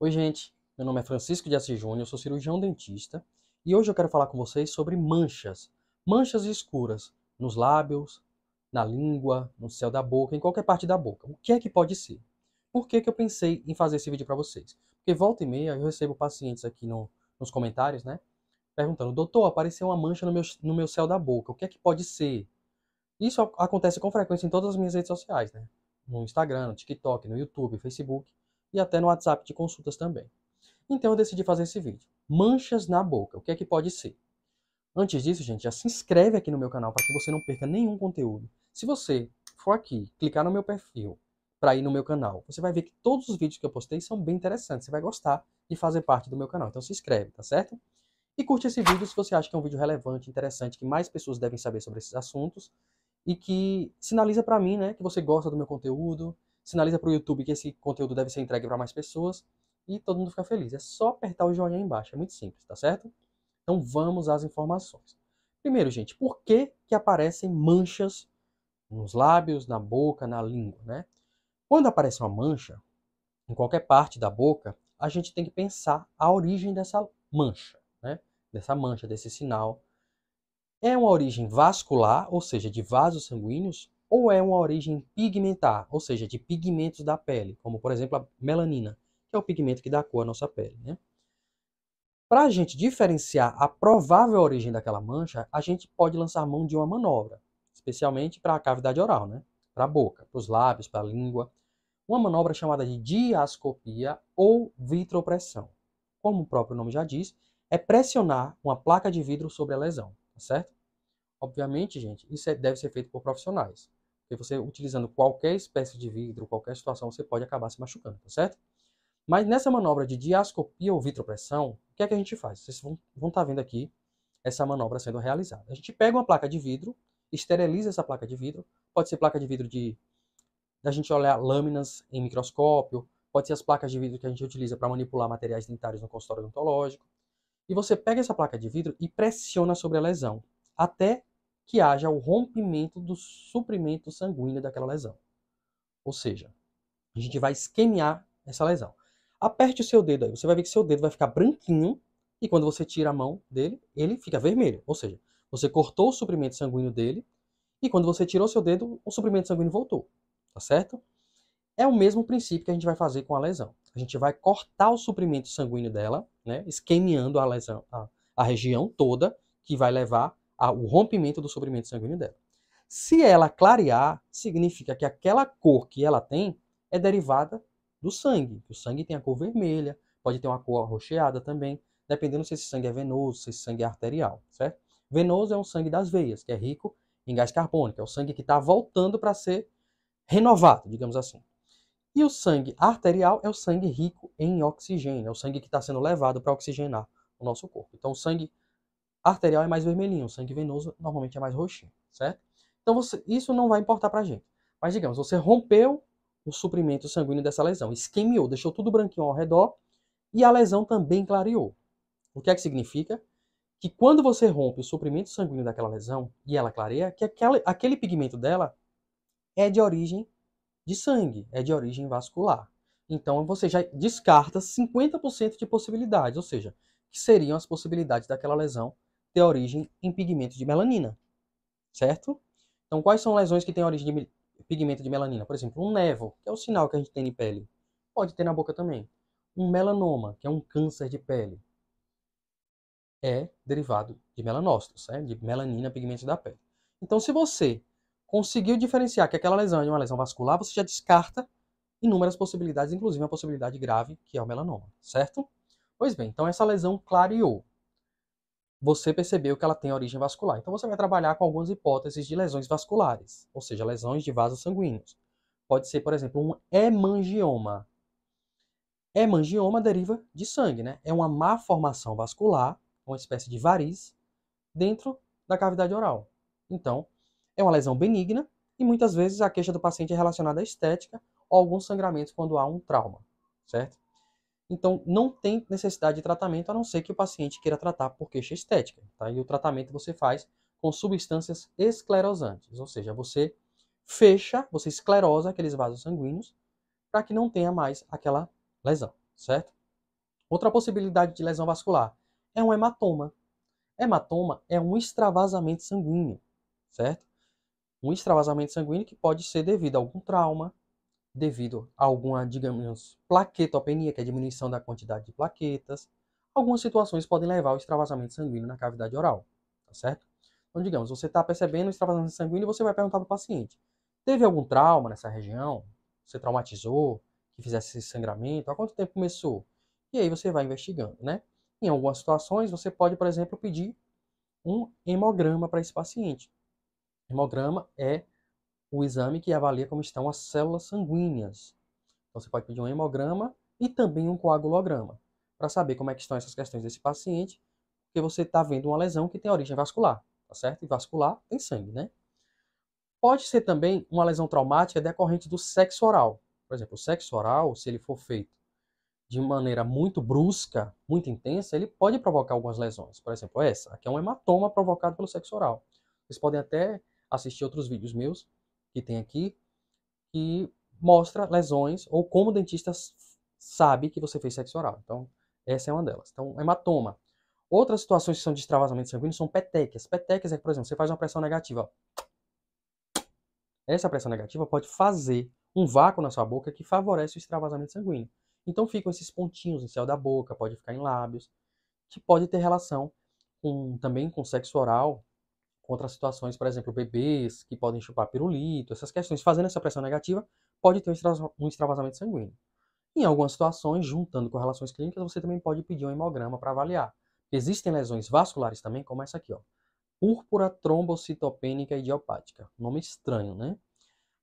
Oi, gente. Meu nome é Francisco de Assis Júnior, eu sou cirurgião dentista e hoje eu quero falar com vocês sobre manchas. Manchas escuras nos lábios, na língua, no céu da boca, em qualquer parte da boca. O que é que pode ser? Por que, que eu pensei em fazer esse vídeo para vocês? Porque volta e meia eu recebo pacientes aqui no, nos comentários, né? Perguntando, doutor, apareceu uma mancha no meu, no meu céu da boca, o que é que pode ser? Isso acontece com frequência em todas as minhas redes sociais, né? No Instagram, no TikTok, no YouTube, Facebook e até no WhatsApp de consultas também. Então eu decidi fazer esse vídeo. Manchas na boca, o que é que pode ser? Antes disso, gente, já se inscreve aqui no meu canal para que você não perca nenhum conteúdo. Se você for aqui, clicar no meu perfil para ir no meu canal, você vai ver que todos os vídeos que eu postei são bem interessantes. Você vai gostar de fazer parte do meu canal. Então se inscreve, tá certo? E curte esse vídeo se você acha que é um vídeo relevante, interessante, que mais pessoas devem saber sobre esses assuntos e que sinaliza para mim, né, que você gosta do meu conteúdo, sinaliza para o YouTube que esse conteúdo deve ser entregue para mais pessoas e todo mundo fica feliz. É só apertar o joinha aí embaixo, é muito simples, tá certo? Então vamos às informações. Primeiro, gente, por que, que aparecem manchas nos lábios, na boca, na língua, né? Quando aparece uma mancha em qualquer parte da boca, a gente tem que pensar a origem dessa mancha, né? Dessa mancha, desse sinal. É uma origem vascular, ou seja, de vasos sanguíneos, ou é uma origem pigmentar, ou seja, de pigmentos da pele, como por exemplo a melanina, que é o pigmento que dá cor à nossa pele. Né? Para a gente diferenciar a provável origem daquela mancha, a gente pode lançar mão de uma manobra, especialmente para a cavidade oral, né? para a boca, para os lábios, para a língua. Uma manobra chamada de diascopia ou vitropressão. Como o próprio nome já diz, é pressionar uma placa de vidro sobre a lesão, tá certo? Obviamente, gente, isso é, deve ser feito por profissionais. Porque você utilizando qualquer espécie de vidro, qualquer situação, você pode acabar se machucando, tá certo? Mas nessa manobra de diascopia ou vitropressão, o que é que a gente faz? Vocês vão estar tá vendo aqui essa manobra sendo realizada. A gente pega uma placa de vidro, esteriliza essa placa de vidro, pode ser placa de vidro de da gente olhar lâminas em microscópio, pode ser as placas de vidro que a gente utiliza para manipular materiais dentários no consultório odontológico. E você pega essa placa de vidro e pressiona sobre a lesão até que haja o rompimento do suprimento sanguíneo daquela lesão. Ou seja, a gente vai esquemiar essa lesão. Aperte o seu dedo aí, você vai ver que seu dedo vai ficar branquinho e quando você tira a mão dele, ele fica vermelho. Ou seja, você cortou o suprimento sanguíneo dele e quando você tirou seu dedo, o suprimento sanguíneo voltou. Tá certo? É o mesmo princípio que a gente vai fazer com a lesão. A gente vai cortar o suprimento sanguíneo dela, né, a lesão, a, a região toda que vai levar a, o rompimento do sobrimento sanguíneo dela. Se ela clarear, significa que aquela cor que ela tem é derivada do sangue. O sangue tem a cor vermelha, pode ter uma cor arroxeada também, dependendo se esse sangue é venoso, se esse sangue é arterial, certo? Venoso é um sangue das veias, que é rico em gás carbônico, é o sangue que está voltando para ser renovado, digamos assim. E o sangue arterial é o sangue rico em oxigênio, é o sangue que está sendo levado para oxigenar o nosso corpo. Então, o sangue arterial é mais vermelhinho, o sangue venoso normalmente é mais roxinho, certo? Então você, isso não vai importar pra gente. Mas digamos, você rompeu o suprimento sanguíneo dessa lesão, esquemiou, deixou tudo branquinho ao redor e a lesão também clareou. O que é que significa? Que quando você rompe o suprimento sanguíneo daquela lesão e ela clareia, que aquele, aquele pigmento dela é de origem de sangue, é de origem vascular. Então você já descarta 50% de possibilidades, ou seja, que seriam as possibilidades daquela lesão ter origem em pigmento de melanina, certo? Então, quais são lesões que têm origem de pigmento de melanina? Por exemplo, um nevo, que é o sinal que a gente tem em pele, pode ter na boca também. Um melanoma, que é um câncer de pele, é derivado de melanócitos, certo? de melanina, pigmento da pele. Então, se você conseguiu diferenciar que aquela lesão é uma lesão vascular, você já descarta inúmeras possibilidades, inclusive a possibilidade grave, que é o melanoma, certo? Pois bem, então essa lesão clareou você percebeu que ela tem origem vascular. Então você vai trabalhar com algumas hipóteses de lesões vasculares, ou seja, lesões de vasos sanguíneos. Pode ser, por exemplo, um hemangioma. Hemangioma deriva de sangue, né? É uma má formação vascular, uma espécie de variz, dentro da cavidade oral. Então, é uma lesão benigna e muitas vezes a queixa do paciente é relacionada à estética ou alguns sangramentos quando há um trauma, certo? Então, não tem necessidade de tratamento, a não ser que o paciente queira tratar por queixa estética. Tá? E o tratamento você faz com substâncias esclerosantes, ou seja, você fecha, você esclerosa aqueles vasos sanguíneos para que não tenha mais aquela lesão, certo? Outra possibilidade de lesão vascular é um hematoma. Hematoma é um extravasamento sanguíneo, certo? Um extravasamento sanguíneo que pode ser devido a algum trauma, devido a alguma, digamos, plaquetopenia, que é a diminuição da quantidade de plaquetas. Algumas situações podem levar ao extravasamento sanguíneo na cavidade oral, tá certo? Então, digamos, você está percebendo o extravasamento sanguíneo e você vai perguntar para o paciente: teve algum trauma nessa região? Você traumatizou? Que fizesse esse sangramento? Há quanto tempo começou? E aí você vai investigando, né? Em algumas situações, você pode, por exemplo, pedir um hemograma para esse paciente. Hemograma é o exame que avalia como estão as células sanguíneas. Então, você pode pedir um hemograma e também um coagulograma, para saber como é que estão essas questões desse paciente, porque você está vendo uma lesão que tem origem vascular, tá certo? E vascular tem sangue, né? Pode ser também uma lesão traumática decorrente do sexo oral. Por exemplo, o sexo oral, se ele for feito de maneira muito brusca, muito intensa, ele pode provocar algumas lesões. Por exemplo, essa, aqui é um hematoma provocado pelo sexo oral. Vocês podem até assistir outros vídeos meus que tem aqui, que mostra lesões ou como o dentista sabe que você fez sexo oral. Então, essa é uma delas. Então, hematoma. Outras situações que são de extravasamento sanguíneo são petequias. Petequias é, por exemplo, você faz uma pressão negativa. Essa pressão negativa pode fazer um vácuo na sua boca que favorece o extravasamento sanguíneo. Então ficam esses pontinhos no céu da boca, pode ficar em lábios, que pode ter relação com, também com sexo oral, contra situações, por exemplo, bebês que podem chupar pirulito, essas questões, fazendo essa pressão negativa, pode ter um extravasamento sanguíneo. Em algumas situações, juntando com relações clínicas, você também pode pedir um hemograma para avaliar. Existem lesões vasculares também, como essa aqui, ó. Púrpura trombocitopênica idiopática. Nome estranho, né?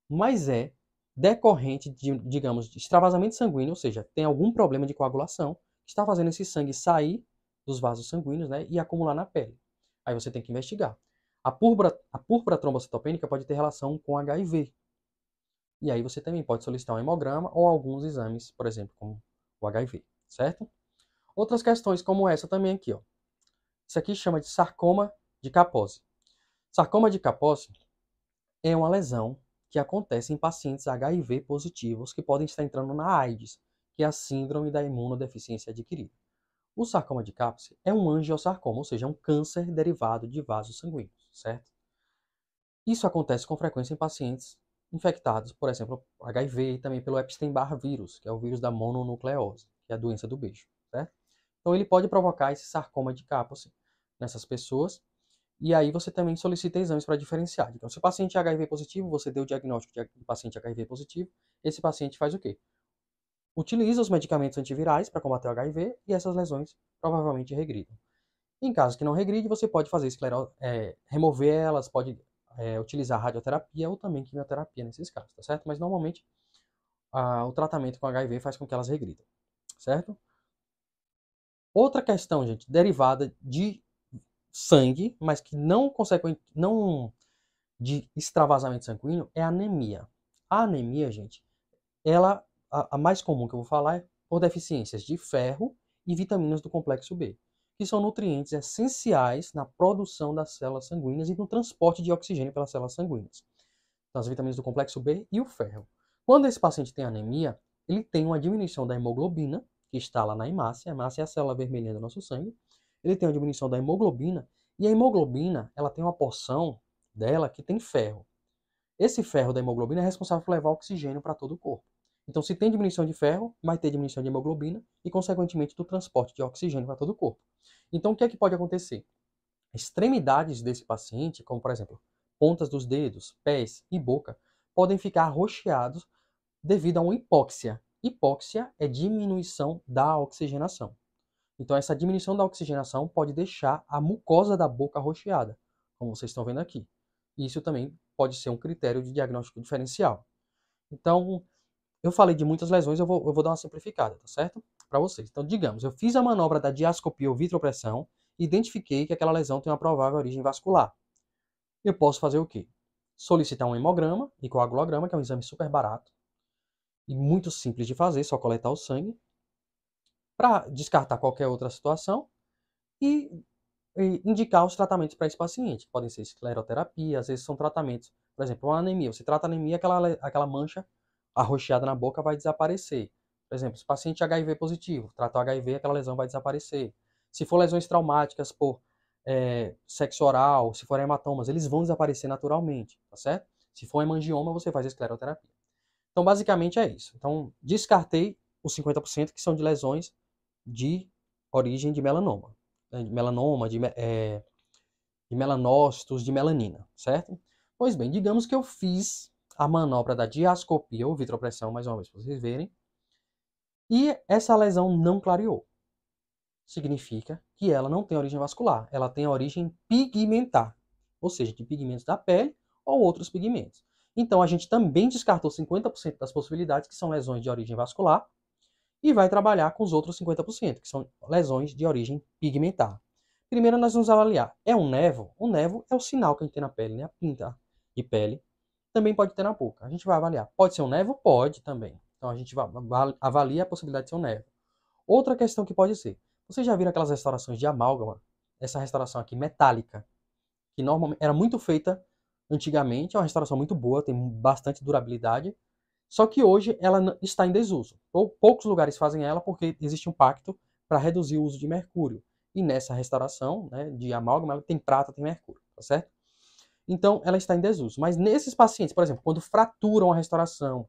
Mas é decorrente de, digamos, de extravasamento sanguíneo, ou seja, tem algum problema de coagulação que está fazendo esse sangue sair dos vasos sanguíneos né, e acumular na pele. Aí você tem que investigar. A púrpura, a púrpura trombocitopênica pode ter relação com HIV. E aí você também pode solicitar um hemograma ou alguns exames, por exemplo, como o HIV, certo? Outras questões como essa também aqui, ó. Isso aqui chama de sarcoma de Kaposi. Sarcoma de Kaposi é uma lesão que acontece em pacientes HIV positivos que podem estar entrando na AIDS, que é a síndrome da imunodeficiência adquirida. O sarcoma de Kaposi é um angiosarcoma, ou seja, é um câncer derivado de vasos sanguíneos, certo? Isso acontece com frequência em pacientes infectados, por exemplo, HIV e também pelo Epstein-Barr vírus, que é o vírus da mononucleose, que é a doença do beijo, certo? Então ele pode provocar esse sarcoma de Kaposi assim, nessas pessoas. E aí você também solicita exames para diferenciar. Então, se o paciente é HIV positivo, você deu o diagnóstico de paciente HIV positivo, esse paciente faz o quê? utiliza os medicamentos antivirais para combater o HIV e essas lesões provavelmente regridam. Em casos que não regride, você pode fazer esclero... É, remover elas, pode é, utilizar radioterapia ou também quimioterapia nesses casos, tá certo? Mas normalmente o tratamento com HIV faz com que elas regridam, certo? Outra questão, gente, derivada de sangue, mas que não consequente, não de extravasamento sanguíneo, é anemia. A anemia, gente, ela a, a mais comum que eu vou falar é por deficiências de ferro e vitaminas do complexo B, que são nutrientes essenciais na produção das células sanguíneas e no transporte de oxigênio pelas células sanguíneas. Então, as vitaminas do complexo B e o ferro. Quando esse paciente tem anemia, ele tem uma diminuição da hemoglobina, que está lá na hemácia, a hemácia é a célula vermelha do nosso sangue, ele tem uma diminuição da hemoglobina, e a hemoglobina, ela tem uma porção dela que tem ferro. Esse ferro da hemoglobina é responsável por levar oxigênio para todo o corpo. Então, se tem diminuição de ferro, vai ter diminuição de hemoglobina e, consequentemente, do transporte de oxigênio para todo o corpo. Então, o que é que pode acontecer? Extremidades desse paciente, como por exemplo, pontas dos dedos, pés e boca, podem ficar roxeados devido a uma hipóxia. Hipóxia é diminuição da oxigenação. Então, essa diminuição da oxigenação pode deixar a mucosa da boca roxeada, como vocês estão vendo aqui. Isso também pode ser um critério de diagnóstico diferencial. Então, eu falei de muitas lesões, eu vou, eu vou dar uma simplificada, tá certo? Para vocês. Então, digamos, eu fiz a manobra da diascopia ou vitropressão, identifiquei que aquela lesão tem uma provável origem vascular. Eu posso fazer o quê? Solicitar um hemograma e coagulograma, que é um exame super barato e muito simples de fazer, só coletar o sangue, para descartar qualquer outra situação e, e indicar os tratamentos para esse paciente. Podem ser escleroterapia, às vezes são tratamentos, por exemplo, uma anemia. Você trata anemia, aquela, aquela mancha a rocheada na boca vai desaparecer. Por exemplo, se o paciente é HIV positivo, trata o HIV, aquela lesão vai desaparecer. Se for lesões traumáticas por é, sexo oral, se for hematomas, eles vão desaparecer naturalmente, tá certo? Se for hemangioma, você faz a escleroterapia. Então, basicamente é isso. Então, descartei os 50% que são de lesões de origem de melanoma. Né? De melanoma, de, é, de melanócitos, de melanina, certo? Pois bem, digamos que eu fiz a manobra da diascopia ou vitropressão, mais uma vez, para vocês verem. E essa lesão não clareou. Significa que ela não tem origem vascular, ela tem origem pigmentar, ou seja, de pigmentos da pele ou outros pigmentos. Então a gente também descartou 50% das possibilidades que são lesões de origem vascular e vai trabalhar com os outros 50%, que são lesões de origem pigmentar. Primeiro nós vamos avaliar, é um nevo? O nevo é o sinal que a gente tem na pele, né? a pinta de pele também pode ter na boca. A gente vai avaliar. Pode ser um nevo? Pode também. Então a gente avalia a possibilidade de ser um nevo. Outra questão que pode ser. Vocês já viram aquelas restaurações de amálgama? Essa restauração aqui metálica, que normalmente era muito feita antigamente, é uma restauração muito boa, tem bastante durabilidade. Só que hoje ela está em desuso. Ou poucos lugares fazem ela porque existe um pacto para reduzir o uso de mercúrio. E nessa restauração né, de amálgama, ela tem prata, tem mercúrio, tá certo? Então, ela está em desuso. Mas nesses pacientes, por exemplo, quando fraturam a restauração,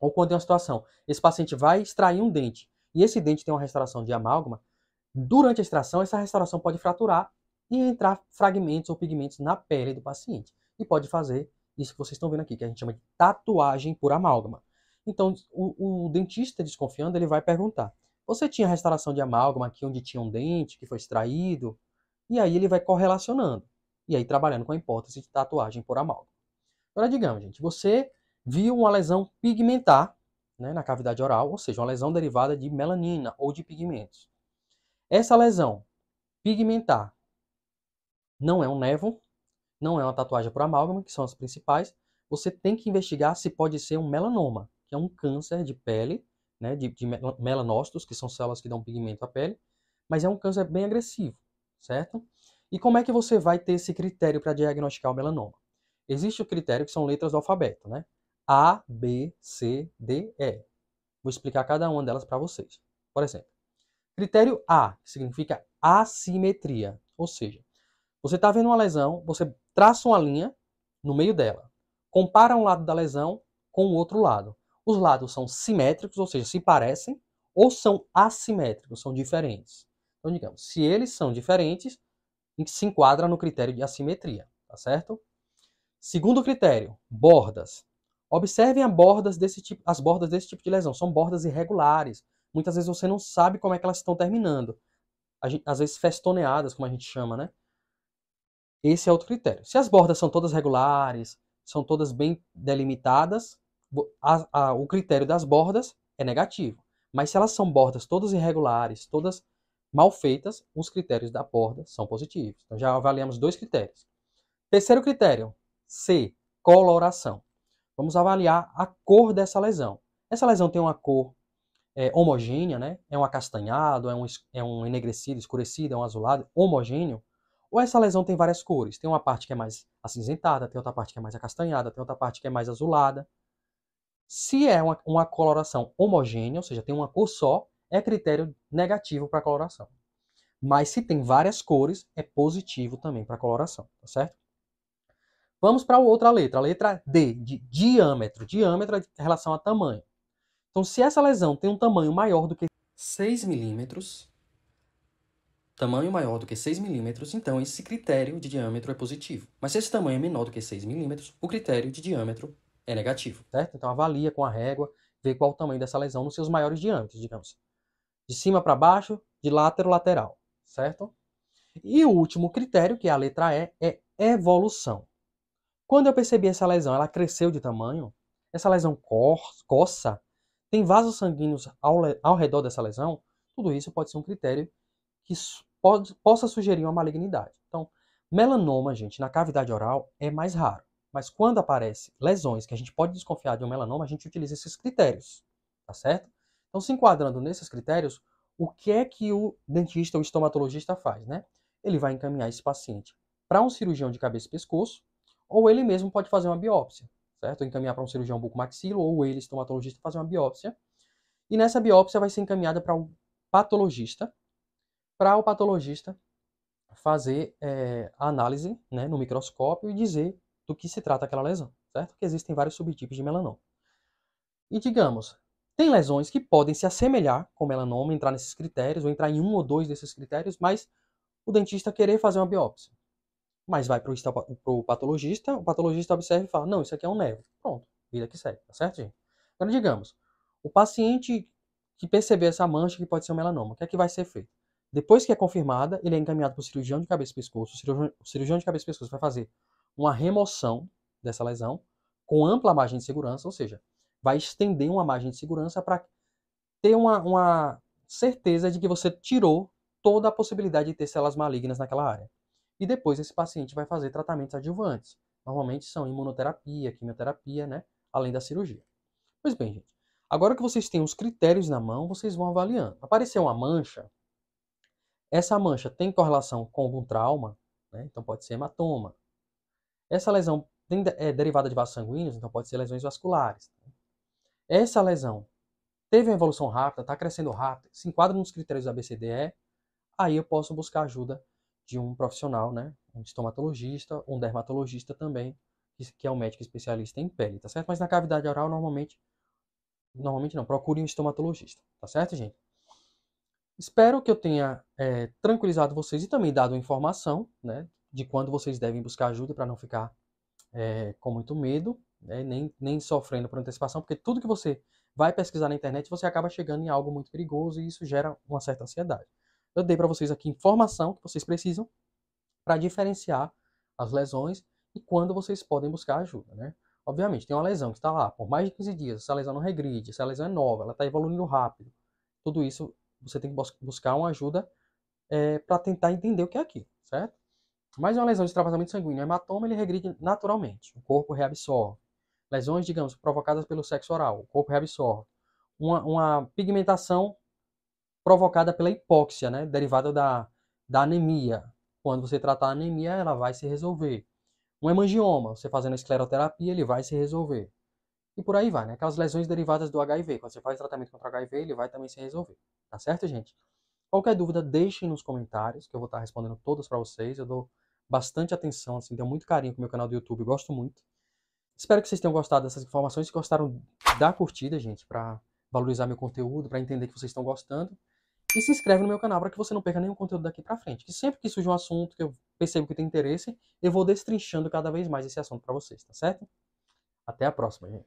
ou quando tem uma situação, esse paciente vai extrair um dente, e esse dente tem uma restauração de amálgama, durante a extração, essa restauração pode fraturar e entrar fragmentos ou pigmentos na pele do paciente. E pode fazer isso que vocês estão vendo aqui, que a gente chama de tatuagem por amálgama. Então, o, o dentista desconfiando, ele vai perguntar: você tinha restauração de amálgama aqui onde tinha um dente que foi extraído? E aí ele vai correlacionando. E aí trabalhando com a hipótese de tatuagem por amálgama. Agora digamos, gente, você viu uma lesão pigmentar né, na cavidade oral, ou seja, uma lesão derivada de melanina ou de pigmentos. Essa lesão pigmentar não é um nevo, não é uma tatuagem por amálgama, que são as principais. Você tem que investigar se pode ser um melanoma, que é um câncer de pele, né, de, de melanócitos, que são células que dão pigmento à pele, mas é um câncer bem agressivo, certo? E como é que você vai ter esse critério para diagnosticar o melanoma? Existe o critério que são letras do alfabeto, né? A, B, C, D, E. Vou explicar cada uma delas para vocês. Por exemplo, critério A, que significa assimetria, ou seja, você está vendo uma lesão, você traça uma linha no meio dela, compara um lado da lesão com o outro lado. Os lados são simétricos, ou seja, se parecem, ou são assimétricos, são diferentes. Então, digamos, se eles são diferentes, em que se enquadra no critério de assimetria, tá certo? Segundo critério, bordas. Observem as bordas desse tipo, as bordas desse tipo de lesão, são bordas irregulares. Muitas vezes você não sabe como é que elas estão terminando. Às vezes festoneadas, como a gente chama, né? Esse é outro critério. Se as bordas são todas regulares, são todas bem delimitadas, a, a, o critério das bordas é negativo. Mas se elas são bordas todas irregulares, todas mal feitas, os critérios da borda são positivos. Então já avaliamos dois critérios. Terceiro critério, C, coloração. Vamos avaliar a cor dessa lesão. Essa lesão tem uma cor é, homogênea, né? É um acastanhado, é um, é um enegrecido, escurecido, é um azulado, homogêneo. Ou essa lesão tem várias cores. Tem uma parte que é mais acinzentada, tem outra parte que é mais acastanhada, tem outra parte que é mais azulada. Se é uma, uma coloração homogênea, ou seja, tem uma cor só, é critério negativo para coloração. Mas se tem várias cores, é positivo também para coloração, tá certo? Vamos para outra letra, a letra D, de diâmetro. Diâmetro é em relação a tamanho. Então, se essa lesão tem um tamanho maior do que 6 milímetros, tamanho maior do que 6 milímetros, então esse critério de diâmetro é positivo. Mas se esse tamanho é menor do que 6 milímetros, o critério de diâmetro é negativo, certo? Então, avalia com a régua, vê qual o tamanho dessa lesão nos seus maiores diâmetros, digamos de cima para baixo, de látero lateral, certo? E o último critério, que é a letra E, é evolução. Quando eu percebi essa lesão, ela cresceu de tamanho, essa lesão coça, tem vasos sanguíneos ao, ao, redor dessa lesão, tudo isso pode ser um critério que pode, possa sugerir uma malignidade. Então, melanoma, gente, na cavidade oral é mais raro. Mas quando aparece lesões que a gente pode desconfiar de um melanoma, a gente utiliza esses critérios, tá certo? Então, se enquadrando nesses critérios, o que é que o dentista ou estomatologista faz, né? Ele vai encaminhar esse paciente para um cirurgião de cabeça e pescoço, ou ele mesmo pode fazer uma biópsia, certo? Encaminhar para um cirurgião bucomaxilo, ou ele, estomatologista, fazer uma biópsia. E nessa biópsia vai ser encaminhada para um patologista, para o patologista fazer é, eh, a análise né, no microscópio e dizer do que se trata aquela lesão, certo? Que existem vários subtipos de melanoma. E digamos, tem lesões que podem se assemelhar com melanoma, entrar nesses critérios, ou entrar em um ou dois desses critérios, mas o dentista querer fazer uma biópsia. Mas vai para o patologista, o patologista observa e fala, não, isso aqui é um nervo. Pronto, vida que segue, tá certo, gente? Agora, digamos, o paciente que perceber essa mancha que pode ser um melanoma, o que é que vai ser feito? Depois que é confirmada, ele é encaminhado para o cirurgião de cabeça e pescoço. o cirurgião de cabeça e pescoço vai fazer uma remoção dessa lesão com ampla margem de segurança, ou seja, vai estender uma margem de segurança para ter uma, uma certeza de que você tirou toda a possibilidade de ter células malignas naquela área. E depois esse paciente vai fazer tratamentos adjuvantes. Normalmente são imunoterapia, quimioterapia, né? Além da cirurgia. Pois bem, gente. Agora que vocês têm os critérios na mão, vocês vão avaliando. Apareceu uma mancha, essa mancha tem correlação com algum trauma, né? então pode ser hematoma. Essa lesão tem, é derivada de vasos sanguíneos, então pode ser lesões vasculares. Né? essa lesão teve uma evolução rápida, está crescendo rápido, se enquadra nos critérios da BCDE, aí eu posso buscar ajuda de um profissional, né? Um estomatologista, um dermatologista também, que é um médico especialista em pele, tá certo? Mas na cavidade oral, normalmente, normalmente não, procure um estomatologista, tá certo, gente? Espero que eu tenha é, tranquilizado vocês e também dado informação, né? De quando vocês devem buscar ajuda para não ficar é, com muito medo né? nem, nem sofrendo por antecipação, porque tudo que você vai pesquisar na internet você acaba chegando em algo muito perigoso e isso gera uma certa ansiedade. Eu dei para vocês aqui informação que vocês precisam para diferenciar as lesões e quando vocês podem buscar ajuda, né? Obviamente, tem uma lesão que está lá por mais de 15 dias, essa lesão não regride, essa lesão é nova, ela está evoluindo rápido. Tudo isso você tem que buscar uma ajuda é, para tentar entender o que é aquilo, certo? Mas uma lesão de extravasamento sanguíneo, o hematoma, ele regride naturalmente, o corpo reabsorve lesões, digamos, provocadas pelo sexo oral, o corpo reabsorve. Uma, uma pigmentação provocada pela hipóxia, né, derivada da, da anemia. Quando você tratar a anemia, ela vai se resolver. Um hemangioma, você fazendo escleroterapia, ele vai se resolver. E por aí vai, né? Aquelas lesões derivadas do HIV. Quando você faz tratamento contra o HIV, ele vai também se resolver. Tá certo, gente? Qualquer dúvida, deixem nos comentários, que eu vou estar respondendo todas para vocês. Eu dou bastante atenção, assim, tenho muito carinho com o meu canal do YouTube, gosto muito. Espero que vocês tenham gostado dessas informações. Se gostaram, dá curtida, gente, para valorizar meu conteúdo, para entender que vocês estão gostando. E se inscreve no meu canal para que você não perca nenhum conteúdo daqui para frente. Que sempre que surge um assunto que eu percebo que tem interesse, eu vou destrinchando cada vez mais esse assunto para vocês, tá certo? Até a próxima, gente.